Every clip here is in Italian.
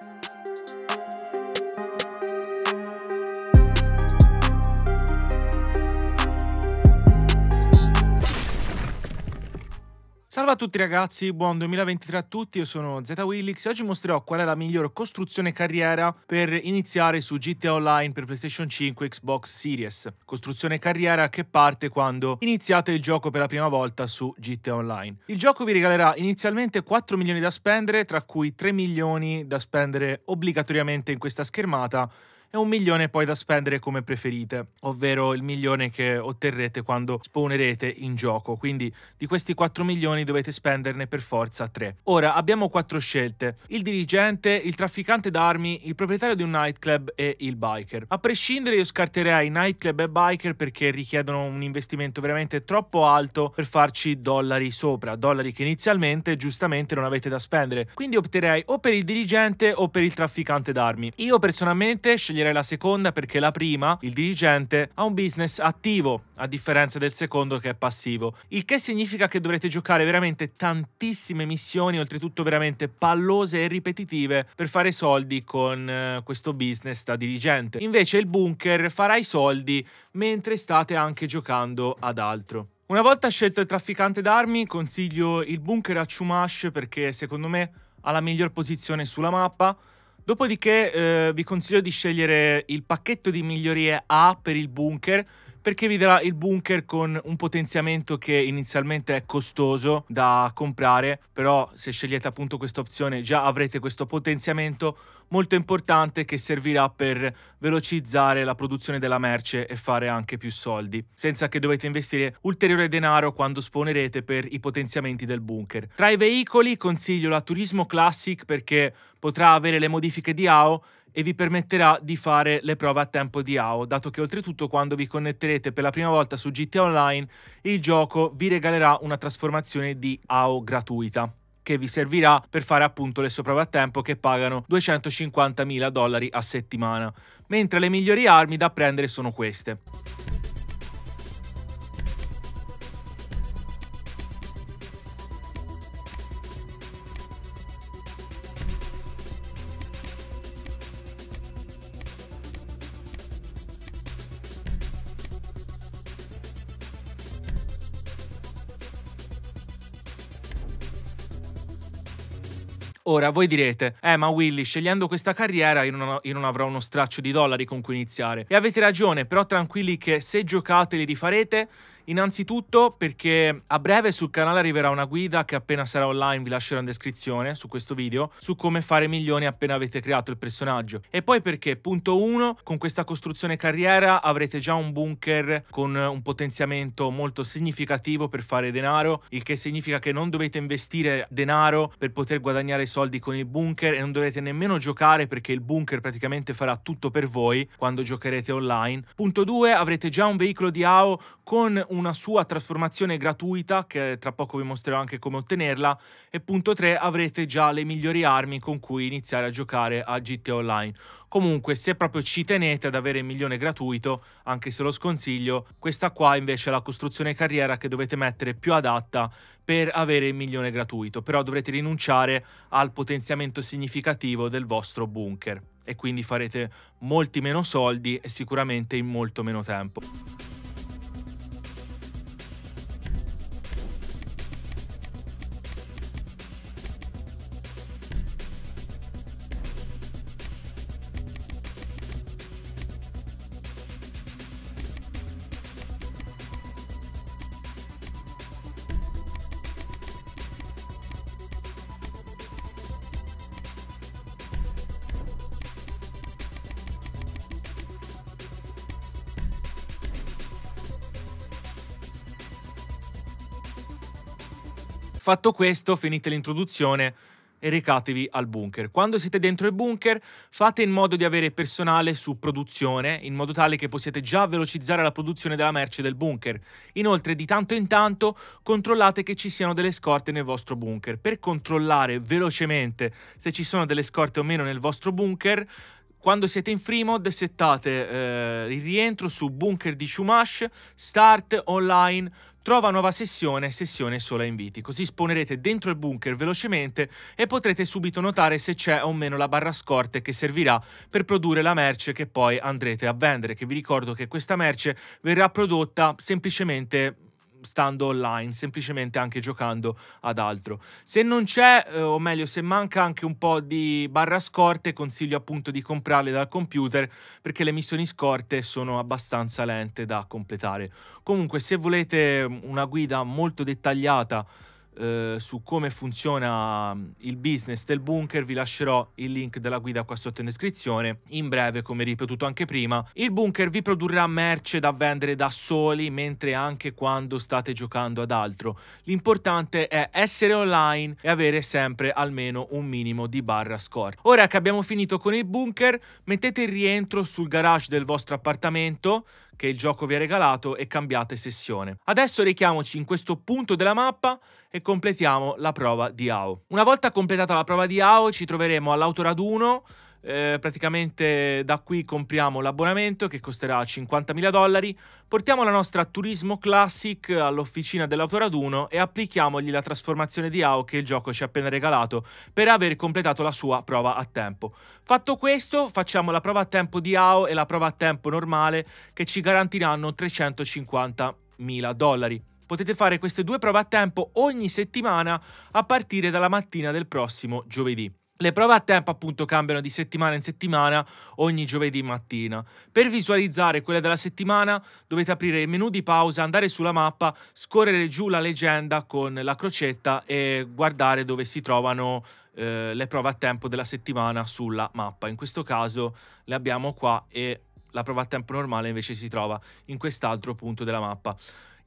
Thank you. Salve a tutti ragazzi, buon 2023 a tutti, io sono ZWillix e oggi mostrerò qual è la miglior costruzione carriera per iniziare su GTA Online per PlayStation 5 e Xbox Series. Costruzione carriera che parte quando iniziate il gioco per la prima volta su GTA Online. Il gioco vi regalerà inizialmente 4 milioni da spendere, tra cui 3 milioni da spendere obbligatoriamente in questa schermata e un milione poi da spendere come preferite, ovvero il milione che otterrete quando spawnerete in gioco. Quindi di questi 4 milioni dovete spenderne per forza 3. Ora abbiamo 4 scelte: il dirigente, il trafficante d'armi, il proprietario di un nightclub e il biker. A prescindere io scarterei nightclub e biker perché richiedono un investimento veramente troppo alto per farci dollari sopra, dollari che inizialmente giustamente non avete da spendere. Quindi opterei o per il dirigente o per il trafficante d'armi. Io personalmente sceglierei scegliere la seconda perché la prima, il dirigente, ha un business attivo, a differenza del secondo che è passivo. Il che significa che dovrete giocare veramente tantissime missioni, oltretutto veramente pallose e ripetitive, per fare soldi con eh, questo business da dirigente. Invece il bunker farà i soldi mentre state anche giocando ad altro. Una volta scelto il trafficante d'armi, consiglio il bunker a Chumash perché secondo me ha la miglior posizione sulla mappa, Dopodiché eh, vi consiglio di scegliere il pacchetto di migliorie A per il bunker perché vi darà il bunker con un potenziamento che inizialmente è costoso da comprare, però se scegliete appunto questa opzione già avrete questo potenziamento molto importante che servirà per velocizzare la produzione della merce e fare anche più soldi, senza che dovete investire ulteriore denaro quando sponerete per i potenziamenti del bunker. Tra i veicoli consiglio la Turismo Classic perché potrà avere le modifiche di AO e vi permetterà di fare le prove a tempo di AO, dato che oltretutto quando vi connetterete per la prima volta su GTA Online il gioco vi regalerà una trasformazione di AO gratuita che vi servirà per fare appunto le sue prove a tempo che pagano 250.000 dollari a settimana, mentre le migliori armi da prendere sono queste. Ora voi direte, eh ma Willy, scegliendo questa carriera io non, ho, io non, avrò uno straccio di dollari con cui iniziare. E avete ragione, però tranquilli che se giocate li rifarete Innanzitutto perché a breve sul canale arriverà una guida che appena sarà online vi lascerò in descrizione su questo video su come fare milioni appena avete creato il personaggio. E poi perché, punto 1, con questa costruzione carriera avrete già un bunker con un potenziamento molto significativo per fare denaro, il che significa che non dovete investire denaro per poter guadagnare soldi con il bunker e non dovete nemmeno giocare perché il bunker praticamente farà tutto per voi quando giocherete online. Punto 2, avrete già un veicolo di AO con una sua trasformazione gratuita, che tra poco vi mostrerò anche come ottenerla, e punto 3 avrete già le migliori armi con cui iniziare a giocare a GTA Online. Comunque, se proprio ci tenete ad avere il milione gratuito, anche se lo sconsiglio, questa qua invece è la costruzione carriera che dovete mettere più adatta per avere il milione gratuito, però dovrete rinunciare al potenziamento significativo del vostro bunker e quindi farete molti meno soldi e sicuramente in molto meno tempo. Fatto questo, finite l'introduzione e recatevi al bunker. Quando siete dentro il bunker, fate in modo di avere personale su produzione, in modo tale che possiate già velocizzare la produzione della merce del bunker. Inoltre, di tanto in tanto, controllate che ci siano delle scorte nel vostro bunker. Per controllare velocemente se ci sono delle scorte o meno nel vostro bunker, quando siete in free mode settate eh, il rientro su bunker di Chumash, start online Trova nuova sessione, sessione sola inviti, così spawnerete dentro il bunker velocemente e potrete subito notare se c'è o meno la barra scorte che servirà per produrre la merce che poi andrete a vendere, che vi ricordo che questa merce verrà prodotta semplicemente stando online, semplicemente anche giocando ad altro. Se non c'è, eh, o meglio, se manca anche un po' di barra scorte, consiglio appunto di comprarle dal computer perché le missioni scorte sono abbastanza lente da completare. Comunque, se volete una guida molto dettagliata eh, su come funziona mm, il business del bunker vi lascerò il link della guida qua sotto in descrizione in breve come ripetuto anche prima il bunker vi produrrà merce da vendere da soli mentre anche quando state giocando ad altro l'importante è essere online e avere sempre almeno un minimo di barra score ora che abbiamo finito con il bunker mettete il rientro sul garage del vostro appartamento che il gioco vi ha regalato e cambiate sessione. Adesso richiamoci in questo punto della mappa e completiamo la prova di AO. Una volta completata la prova di AO ci troveremo all'autoraduno eh, praticamente da qui compriamo l'abbonamento che costerà 50.000 dollari, portiamo la nostra Turismo Classic all'officina dell'autoraduno e applichiamogli la trasformazione di AO che il gioco ci ha appena regalato per aver completato la sua prova a tempo. Fatto questo facciamo la prova a tempo di AO e la prova a tempo normale che ci garantiranno 350.000 dollari. Potete fare queste due prove a tempo ogni settimana a partire dalla mattina del prossimo giovedì. Le prove a tempo appunto cambiano di settimana in settimana ogni giovedì mattina. Per visualizzare quelle della settimana dovete aprire il menu di pausa, andare sulla mappa, scorrere giù la leggenda con la crocetta e guardare dove si trovano eh, le prove a tempo della settimana sulla mappa. In questo caso le abbiamo qua e la prova a tempo normale invece si trova in quest'altro punto della mappa.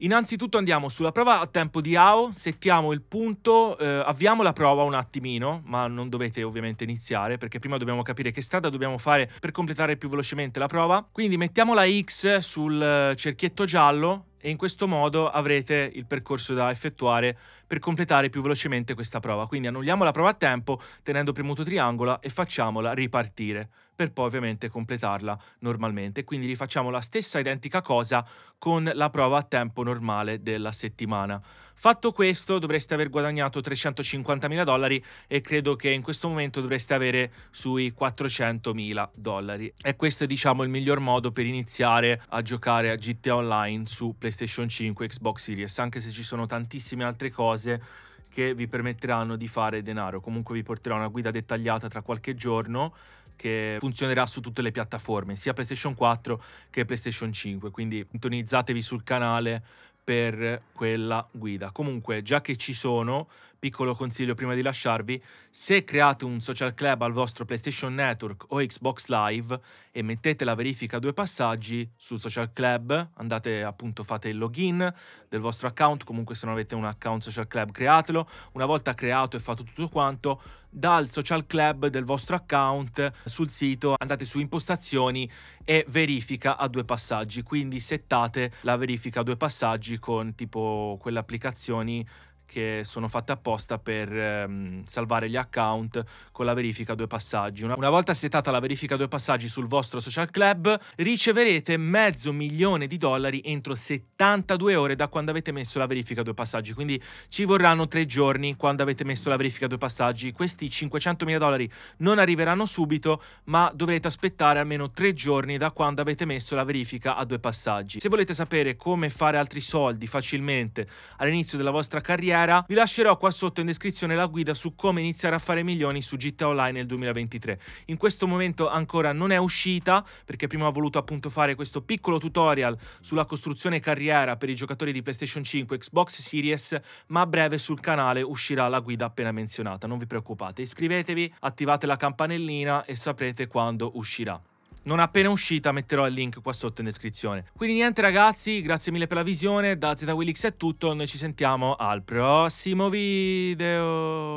Innanzitutto andiamo sulla prova a tempo di AO, settiamo il punto, eh, avviamo la prova un attimino, ma non dovete ovviamente iniziare perché prima dobbiamo capire che strada dobbiamo fare per completare più velocemente la prova. Quindi mettiamo la X sul cerchietto giallo e in questo modo avrete il percorso da effettuare per completare più velocemente questa prova. Quindi annulliamo la prova a tempo tenendo premuto triangola e facciamola ripartire per poi ovviamente completarla normalmente. Quindi rifacciamo la stessa identica cosa con la prova a tempo normale della settimana. Fatto questo dovreste aver guadagnato 350.000 dollari e credo che in questo momento dovreste avere sui 400.000 dollari. E questo è diciamo il miglior modo per iniziare a giocare a GTA Online su PlayStation 5 Xbox Series, anche se ci sono tantissime altre cose cose che vi permetteranno di fare denaro. Comunque vi porterò una guida dettagliata tra qualche giorno che funzionerà su tutte le piattaforme, sia PlayStation 4 che PlayStation 5, quindi sintonizzatevi sul canale per quella guida. Comunque, già che ci sono, piccolo consiglio prima di lasciarvi, se create un social club al vostro PlayStation Network o Xbox Live e mettete la verifica a due passaggi sul social club, andate appunto fate il login del vostro account, comunque se non avete un account social club createlo, una volta creato e fatto tutto quanto, dal social club del vostro account sul sito andate su impostazioni e verifica a due passaggi quindi settate la verifica a due passaggi con tipo quelle applicazioni che sono fatte apposta per ehm, salvare gli account con la verifica due passaggi. Una, una volta setata la verifica due passaggi sul vostro social club, riceverete mezzo milione di dollari entro 72 ore da quando avete messo la verifica due passaggi. Quindi ci vorranno tre giorni quando avete messo la verifica due passaggi. Questi 500 mila dollari non arriveranno subito, ma dovrete aspettare almeno tre giorni da quando avete messo la verifica a due passaggi. Se volete sapere come fare altri soldi facilmente all'inizio della vostra carriera, carriera, vi lascerò qua sotto in descrizione la guida su come iniziare a fare milioni su GTA Online nel 2023. In questo momento ancora non è uscita perché prima ho voluto appunto fare questo piccolo tutorial sulla costruzione carriera per i giocatori di PlayStation 5 Xbox Series, ma a breve sul canale uscirà la guida appena menzionata, non vi preoccupate. Iscrivetevi, attivate la campanellina e saprete quando uscirà non appena uscita metterò il link qua sotto in descrizione. Quindi niente ragazzi, grazie mille per la visione, da ZWillix è tutto, noi ci sentiamo al prossimo video.